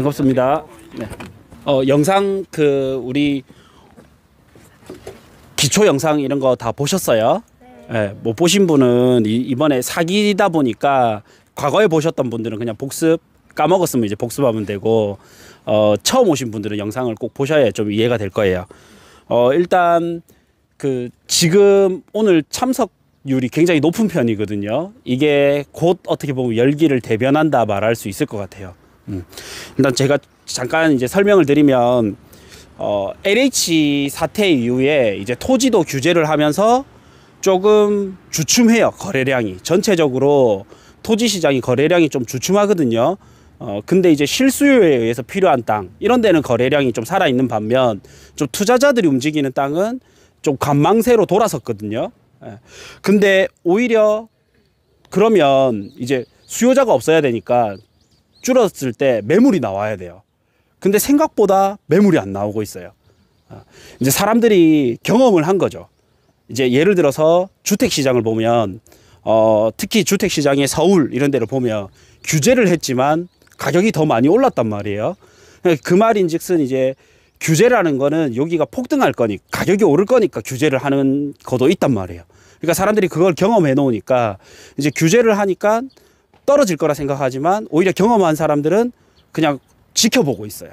반갑습니다. 네. 어, 영상 그 우리 기초 영상 이런 거 다 보셨어요? 네. 예, 못 보신 분은 이, 번에 사기다 보니까 과거에 보셨던 분들은 그냥 복습 까먹었으면 이제 복습하면 되고 어, 처음 오신 분들은 영상을 꼭 보셔야 좀 이해가 될 거예요. 어, 일단 그 지금 오늘 참석 율이 굉장히 높은 편이거든요. 이게 곧 어떻게 보면 열기를 대변한다 말할 수 있을 것 같아요. 음. 일단 제가 잠깐 이제 설명을 드리면 어, LH 사태 이후에 이제 토지도 규제를 하면서 조금 주춤해요 거래량이 전체적으로 토지 시장이 거래량이 좀 주춤하거든요. 어, 근데 이제 실수요에 의해서 필요한 땅 이런 데는 거래량이 좀 살아 있는 반면 좀 투자자들이 움직이는 땅은 좀 관망세로 돌아섰거든요. 예. 근데 오히려 그러면 이제 수요자가 없어야 되니까 줄었을 때 매물이 나와야 돼요. 근데 생각보다 매물이 안 나오고 있어요. 아, 이제 사람들이 경험을 한 거죠. 이제 예를 들어서 주택 시장을 보면 어, 특히 주택 시장의 서울 이런 데를 보면 규제를 했지만 가격이 더 많이 올랐단 말이에요. 그 말인즉슨 이제 규제라는 거는 여기가 폭등할 거니까 가격이 오를 거니까 규제를 하는 거도 있단 말이에요. 그러니까 사람들이 그걸 경험해 놓으니까 이제 규제를 하니까 떨어질 거라 생각하지만 오히려 경험한 사람들은 그냥 지켜보고 있어요.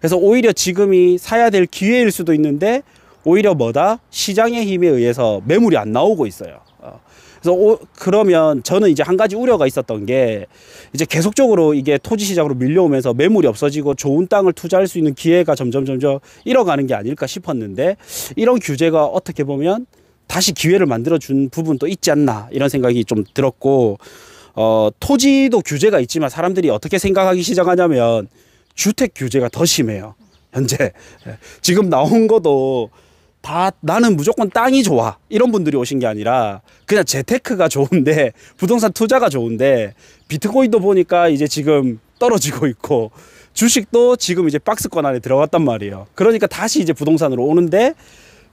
그래서 오히려 지금이 사야 될 기회일 수도 있는데 오히려 뭐다 시장의 힘에 의해서 매물이 안 나오고 있어요. 어. 그래서 오, 그러면 저는 이제 한 가지 우려가 있었던 게 이제 계속적으로 이게 토지 시장으로 밀려오면서 매물이 없어지고 좋은 땅을 투자할 수 있는 기회가 점점 점점 잃어가는 게 아닐까 싶었는데 이런 규제가 어떻게 보면 다시 기회를 만들어 준 부분도 있지 않나 이런 생각이 좀 들었고 어, 토지도 규제가 있지만 사람들이 어떻게 생각하기 시작하냐면 주택 규제가 더 심해요. 현재 예. 지금 나온 것도 다 나는 무조건 땅이 좋아 이런 분들이 오신 게 아니라 그냥 재테크가 좋은데 부동산 투자가 좋은데 비트코인도 보니까 이제 지금 떨어지고 있고 주식도 지금 이제 박스권 안에 들어갔단 말이에요. 그러니까 다시 이제 부동산으로 오는데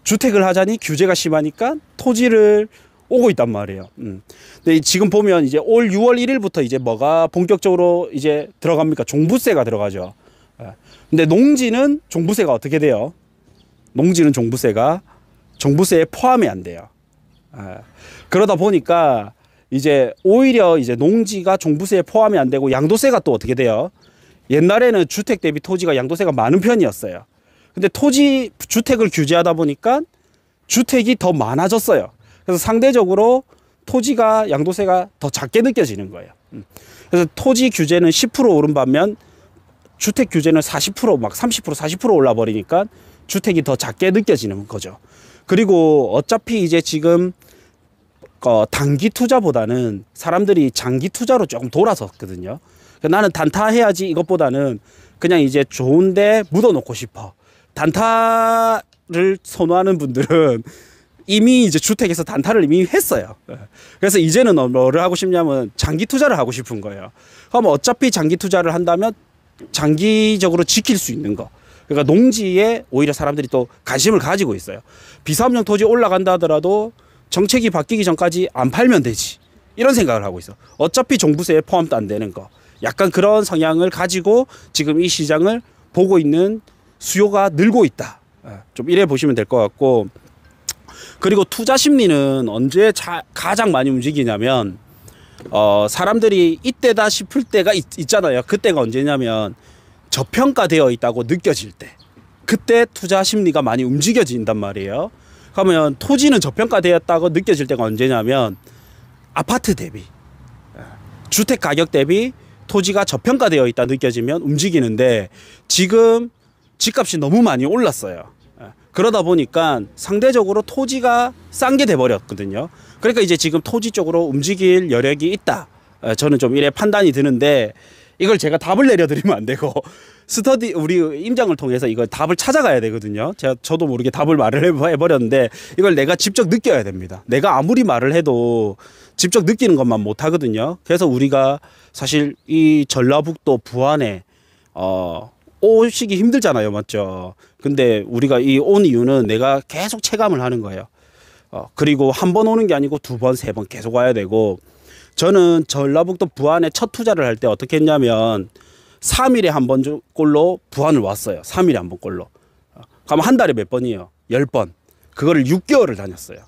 주택을 하자니 규제가 심하니까 토지를 오고 있단 말이에요. 음. 근데 지금 보면 이제 올 6월 1일부터 이제 뭐가 본격적으로 이제 들어갑니까? 종부세가 들어가죠. 예. 근데 농지는 종부세가 어떻게 돼요? 농지는 종부세가 종부세에 포함이 안 돼요. 예. 그러다 보니까 이제 오히려 이제 농지가 종부세에 포함이 안 되고 양도세가 또 어떻게 돼요? 옛날에는 주택 대비 토지가 양도세가 많은 편이었어요. 근데 토지 주택을 규제하다 보니까 주택이 더 많아졌어요. 그래서 상대적으로 토지가 양도세가 더 작게 느껴지는 거예요. 음. 그래서 토지 규제는 10% 오른 반면 주택 규제는 40%막 30% 40% 올라 버리니까 주택이 더 작게 느껴지는 거죠. 그리고 어차피 이제 지금 어, 단기 투자보다는 사람들이 장기 투자로 조금 돌아섰거든요. 그러니까 나는 단타해야지 이것보다는 그냥 이제 좋은데 묻어놓고 싶어. 단타를 선호하는 분들은 이미 이제 주택에서 단타를 이미 했어요. 예. 그래서 이제는 어, 뭐를 하고 싶냐면 장기 투자를 하고 싶은 거예요. 그럼 어차피 장기 투자를 한다면 장기적으로 지킬 수 있는 거. 그러니까 농지에 오히려 사람들이 또 관심을 가지고 있어요. 비사업용 토지 올라간다 하더라도 정책이 바뀌기 전까지 안 팔면 되지. 이런 생각을 하고 있어. 어차피 종부세에 포함도 안 되는 거. 약간 그런 성향을 가지고 지금 이 시장을 보고 있는 수요가 늘고 있다. 예. 좀 이래 보시면 될 것 같고 그리고 투자 심리는 언제 자, 가장 많이 움직이냐면 어, 사람들이 이때다 싶을 때가 있, 있잖아요. 그때가 언제냐면 저평가되어 있다고 느껴질 때. 그때 투자 심리가 많이 움직여진단 말이에요. 그러면 토지는 저평가되었다고 느껴질 때가 언제냐면 아파트 대비 주택 가격 대비 토지가 저평가되어 있다 느껴지면 움직이는데 지금 집값이 너무 많이 올랐어요. 그러다 보니까 상대적으로 토지가 싼 게 돼버렸거든요. 그러니까 이제 지금 토지 쪽으로 움직일 여력이 있다. 어, 저는 좀 이래 판단이 드는데 이걸 제가 답을 내려드리면 안 되고 스터디 우리 임장을 통해서 이걸 답을 찾아가야 되거든요. 제가 저도 모르게 답을 말을 해버렸는데 이걸 내가 직접 느껴야 됩니다. 내가 아무리 말을 해도 직접 느끼는 것만 못 하거든요. 그래서 우리가 사실 이 전라북도 부안에 어 오시기 힘들잖아요. 맞죠? 근데 우리가 이 온 이유는 내가 계속 체감을 하는 거예요. 어, 그리고 한 번 오는 게 아니고 두 번, 세 번 계속 와야 되고 저는 전라북도 부안에 첫 투자를 할 때 어떻게 했냐면 3일에 한 번 꼴로 부안을 왔어요. 3일에 한 번 꼴로. 가면 어, 한 달에 몇 번이에요? 10번. 그거를 6개월을 다녔어요.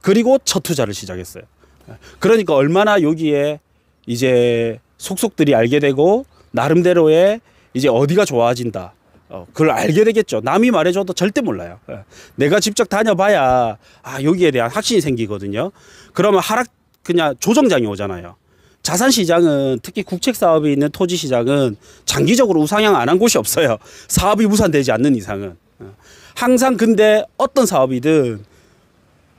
그리고 첫 투자를 시작했어요. 어, 그러니까 얼마나 여기에 이제 속속들이 알게 되고 나름대로의 이제 어디가 좋아진다. 어, 그걸 알게 되겠죠. 남이 말해줘도 절대 몰라요. 예. 내가 직접 다녀봐야 아 여기에 대한 확신이 생기거든요. 그러면 하락 그냥 조정장이 오잖아요. 자산 시장은 특히 국책 사업이 있는 토지 시장은 장기적으로 우상향 안 한 곳이 없어요. 사업이 무산되지 않는 이상은 예. 항상 근데 어떤 사업이든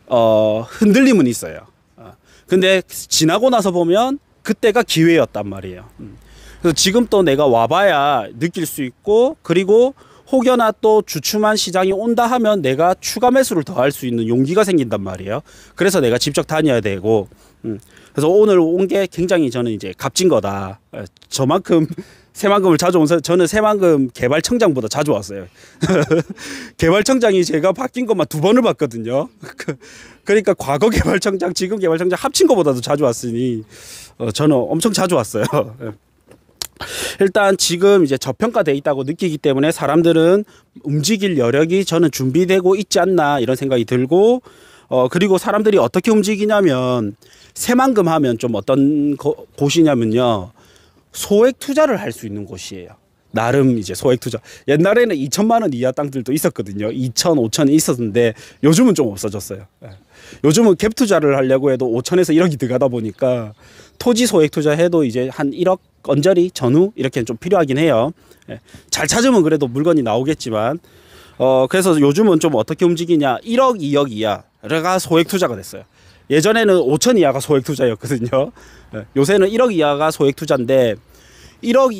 어, 흔들림은 있어요. 어. 근데 지나고 나서 보면 그때가 기회였단 말이에요. 음. 그래서 지금 또 내가 와봐야 느낄 수 있고 그리고 혹여나 또 주춤한 시장이 온다 하면 내가 추가 매수를 더 할 수 있는 용기가 생긴단 말이에요. 그래서 내가 직접 다녀야 되고, 음. 그래서 오늘 온 게 굉장히 저는 이제 값진 거다. 예, 저만큼 새만금을 자주 온 사람, 저는 새만금 개발청장보다 자주 왔어요. 개발청장이 제가 바뀐 것만 두 번을 봤거든요. 그, 그러니까 과거 개발청장, 지금 개발청장 합친 것보다도 자주 왔으니 어, 저는 엄청 자주 왔어요. 예. 일단 지금 이제 저평가돼 있다고 느끼기 때문에 사람들은 움직일 여력이 저는 준비되고 있지 않나 이런 생각이 들고 어 그리고 사람들이 어떻게 움직이냐면 새만금 하면 좀 어떤 거, 곳이냐면요 소액 투자를 할 수 있는 곳이에요 나름 이제 소액 투자. 옛날에는 2천만 원 이하 땅들도 있었거든요. 2천, 5천 있었는데 요즘은 좀 없어졌어요. 예. 요즘은 갭 투자를 하려고 해도 5천에서 1억이 들어가다 보니까 토지 소액 투자해도 이제 한 1억 언저리 전후 이렇게 좀 필요하긴 해요. 예. 잘 찾으면 그래도 물건이 나오겠지만 어 그래서 요즘은 좀 어떻게 움직이냐 1억 2억 이하가 소액 투자가 됐어요. 예전에는 5천 이하가 소액 투자였거든요. 예. 요새는 1억 이하가 소액 투자인데 1억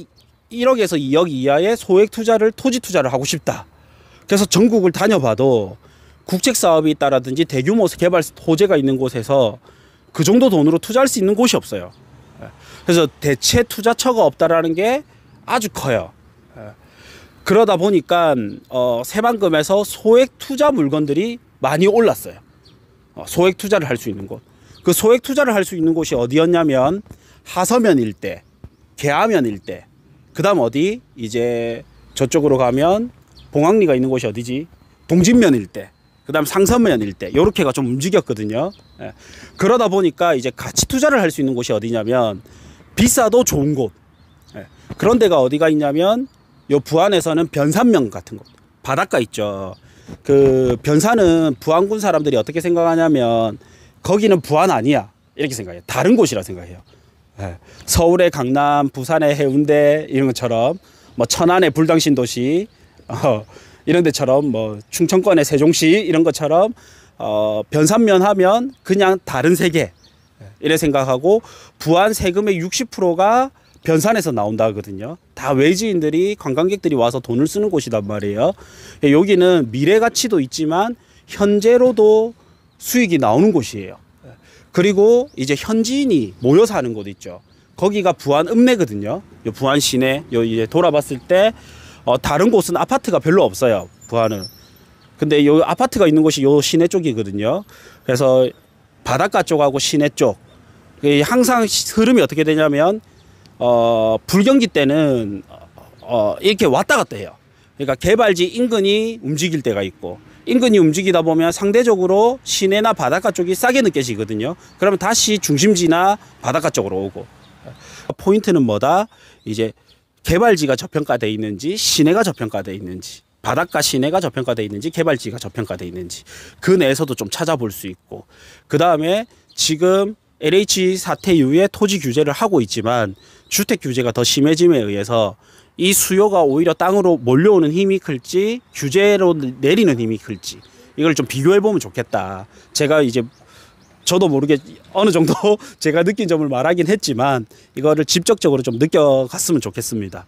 1억에서 2억 이하의 소액 투자를 토지 투자를 하고 싶다. 그래서 전국을 다녀봐도 국책 사업이 있다라든지 대규모 개발 호재가 있는 곳에서 그 정도 돈으로 투자할 수 있는 곳이 없어요. 그래서 대체 투자처가 없다라는 게 아주 커요. 그러다 보니까 어, 새만금에서 소액 투자 물건들이 많이 올랐어요. 어, 소액 투자를 할 수 있는 곳. 그 소액 투자를 할 수 있는 곳이 어디였냐면 하서면 일대, 개하면 일대, 그 다음 어디 이제 저쪽으로 가면 봉황리가 있는 곳이 어디지 동진면일 때그 다음 상선면일 때 요렇게가 좀 움직였거든요 예. 그러다 보니까 이제 같이 투자를 할 수 있는 곳이 어디냐면 비싸도 좋은 곳 예. 그런 데가 어디가 있냐면 요 부안에서는 변산면 같은 곳 바닷가 있죠 그 변산은 부안군 사람들이 어떻게 생각하냐면 거기는 부안 아니야 이렇게 생각해요 다른 곳이라 생각해요 예. 서울의 강남, 부산의 해운대 이런 것처럼 뭐 천안의 불당신 도시 어, 이런 데처럼 뭐 충청권의 세종시 이런 것처럼 어, 변산면 하면 그냥 다른 세계 예. 이래 생각하고 부안 세금의 60%가 변산에서 나온다 하거든요. 다 외지인들이 관광객들이 와서 돈을 쓰는 곳이란 말이에요. 예, 여기는 미래 가치도 있지만 현재로도 수익이 나오는 곳이에요. 그리고 이제 현지인이 모여 사는 곳 있죠. 거기가 부안 읍내거든요. 요 부안 시내 요 이제 돌아봤을 때 어, 다른 곳은 아파트가 별로 없어요. 부안은. 근데 요 아파트가 있는 곳이 요 시내 쪽이거든요. 그래서 바닷가 쪽하고 시내 쪽. 항상 흐름이 어떻게 되냐면 어, 불경기 때는 어, 이렇게 왔다 갔다 해요. 그러니까 개발지 인근이 움직일 때가 있고 인근이 움직이다 보면 상대적으로 시내나 바닷가 쪽이 싸게 느껴지거든요. 그러면 다시 중심지나 바닷가 쪽으로 오고. 포인트는 뭐다? 이제 개발지가 저평가돼 있는지 시내가 저평가돼 있는지 바닷가 시내가 저평가돼 있는지 개발지가 저평가돼 있는지 그 내에서도 좀 찾아볼 수 있고 그 다음에 지금 LH 사태 이후에 토지 규제를 하고 있지만 주택 규제가 더 심해짐에 의해서 이 수요가 오히려 땅으로 몰려오는 힘이 클지 규제로 내리는 힘이 클지 이걸 좀 비교해 보면 좋겠다. 제가 이제 저도 모르게 어느 정도 제가 느낀 점을 말하긴 했지만 이거를 직접적으로 좀 느껴갔으면 좋겠습니다.